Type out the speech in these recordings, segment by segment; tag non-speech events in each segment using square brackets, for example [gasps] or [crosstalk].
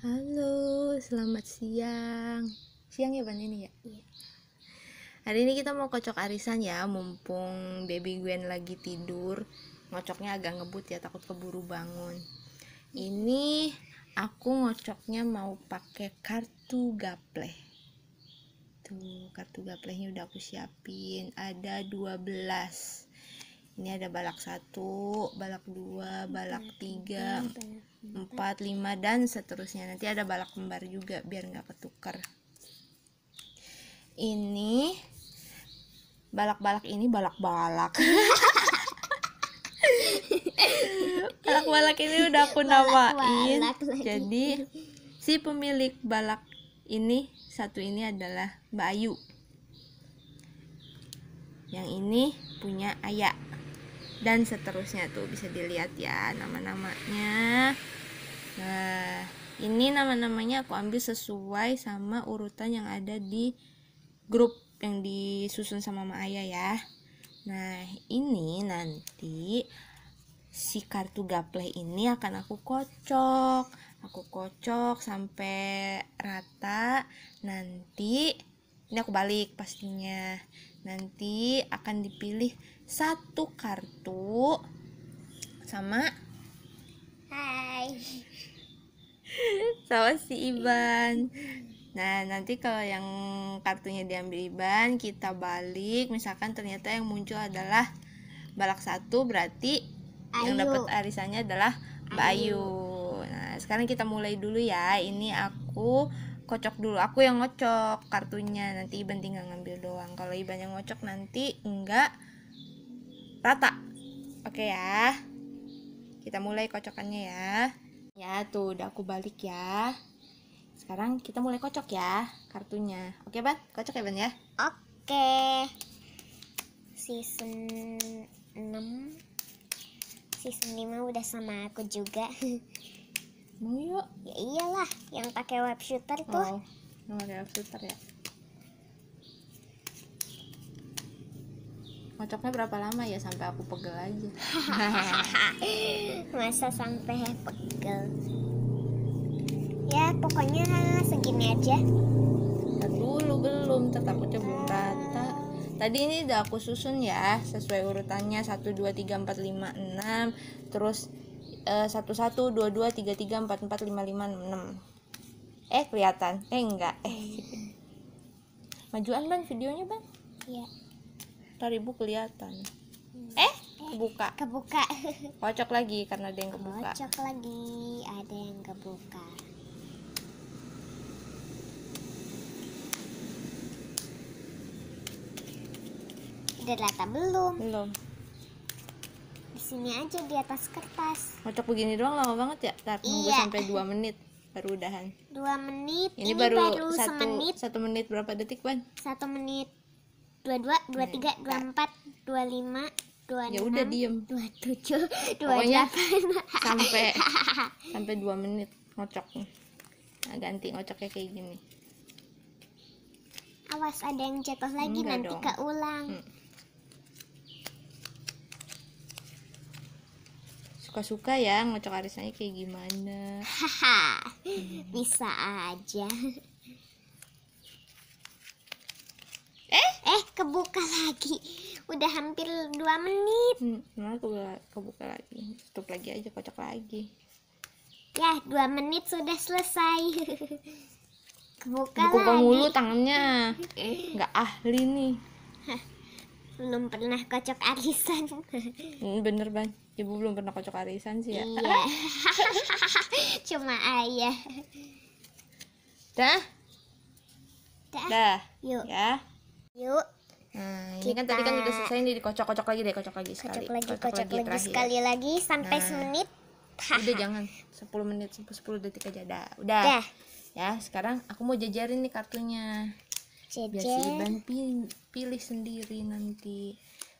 Halo, selamat siang. Siang ya bani ini ya? Iya. Hari ini kita mau kocok arisan ya, mumpung baby Gwen lagi tidur. Ngocoknya agak ngebut ya, takut keburu bangun. Ini aku ngocoknya mau pakai kartu gaple. Tuh, kartu gaplenya udah aku siapin. Ada 12 ini ada balak satu, balak dua, balak tiga, ya? empat, lima dan seterusnya. Nanti ada balak kembar juga biar nggak ketukar. Ini balak-balak ini balak-balak. [laughs] balak-balak ini udah aku namain. Jadi si pemilik balak ini satu ini adalah Bayu. Yang ini punya Ayah dan seterusnya tuh bisa dilihat ya nama-namanya nah ini nama-namanya aku ambil sesuai sama urutan yang ada di grup yang disusun sama Mama Ayah ya nah ini nanti si kartu gaple ini akan aku kocok aku kocok sampai rata nanti ini aku balik pastinya nanti akan dipilih satu kartu sama Hai sama si Iban Nah, nanti kalau yang kartunya diambil Iban, kita balik. Misalkan ternyata yang muncul adalah balak satu, berarti Ayu. yang dapat arisannya adalah Bayu. Nah, sekarang kita mulai dulu ya. Ini aku kocok dulu. Aku yang ngocok kartunya. Nanti Iban tinggal ngambil doang kalau banyak ngocok nanti enggak rata oke ya kita mulai kocokannya ya ya tuh udah aku balik ya sekarang kita mulai kocok ya kartunya oke ban kocok ya ban ya oke season 6 season 5 udah sama aku juga mau yuk ya iyalah yang pakai web shooter tuh oh, yang pakai web shooter ya ngocoknya berapa lama ya sampai aku pegel aja [laughs] masa sampai pegel ya pokoknya segini aja dulu belum tetap takutnya belum rata tadi ini udah aku susun ya sesuai urutannya 1 2 3 4 5 6 terus eh, 1 1 2 2 3 3 4 4 5 5 6 eh kelihatan eh enggak eh hmm. majuan ban videonya Bang. iya dari ibu kelihatan hmm. eh kebuka kebuka [laughs] kocok lagi karena ada yang kebuka kocok lagi ada yang kebuka udah rata belum belum di sini aja di atas kertas kocok begini doang lama banget ya Tar, iya. nunggu sampai dua menit baru udahan dua menit ini, ini baru, baru satu, menit. satu menit berapa detik ban satu menit dua dua nah, dua tiga dua empat dua lima dua ya udah diem dua tujuh dua delapan sampai [laughs] sampai dua menit ngocok nih nah, ganti ngocoknya kayak gini awas ada yang jatuh lagi Enggak nanti dong. keulang hmm. suka-suka ya ngocok arisannya kayak gimana hmm. bisa aja kebuka lagi udah hampir dua menit hmm, nah kebuka, kebuka lagi tutup lagi aja kocok lagi ya dua menit sudah selesai [laughs] kebuka Buka lagi mulu tangannya eh, nggak ahli nih belum pernah kocok arisan [laughs] hmm, bener banget ibu belum pernah kocok arisan sih ya iya. [laughs] cuma ayah dah, dah. yuk ya yuk Nah, kita... ini kan tadi kan udah selesai ini dikocok-kocok lagi deh, kocok lagi sekali. Kocok lagi, kocok, kocok lagi, lagi sekali lagi sampai nah, semenit. udah jangan 10 menit sampai 10 detik aja dah. Udah. Dah. Ya, sekarang aku mau jajarin nih kartunya. Jajar. Biar si Iban pilih, pilih sendiri nanti.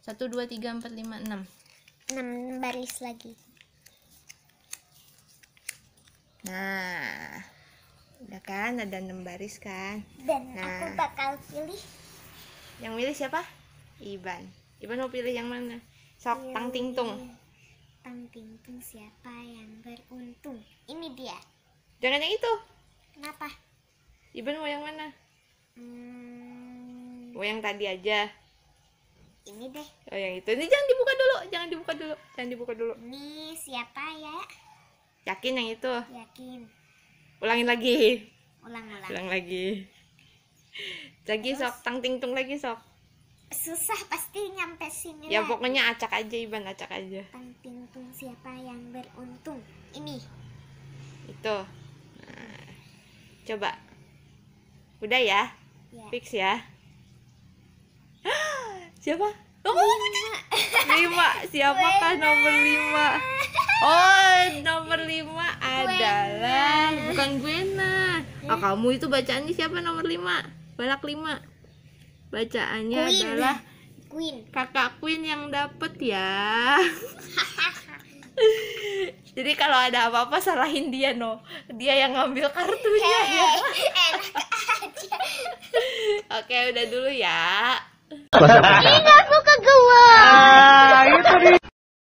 1 2 3 4 5 6. 6 baris lagi. Nah. Udah kan ada 6 baris kan? Dan nah. aku bakal pilih yang milih siapa Iban Iban mau pilih yang mana sok yang tang tingtung tang tingtung siapa yang beruntung ini dia jangan yang itu kenapa Iban mau yang mana hmm. mau yang tadi aja ini deh oh yang itu ini jangan dibuka dulu jangan dibuka dulu jangan dibuka dulu ini siapa ya yakin yang itu yakin ulangin lagi ulang ulang ulang lagi lagi Terus, sok tang ting tung lagi sok susah pasti nyampe sini ya lagi. pokoknya acak aja Iban acak aja tang ting tung siapa yang beruntung ini itu nah, coba udah ya, ya. fix ya [gasps] siapa nomor oh, lima, [laughs] lima. siapakah nomor lima oh nomor lima adalah bukan Gwena ah oh, eh? kamu itu bacaannya siapa nomor lima balak lima bacaannya Queen. adalah Queen. kakak Queen yang dapet ya [laughs] jadi kalau ada apa-apa salahin dia no dia yang ngambil kartunya hey, eh, ya oke udah dulu ya ini aku kegelar ah, itu dia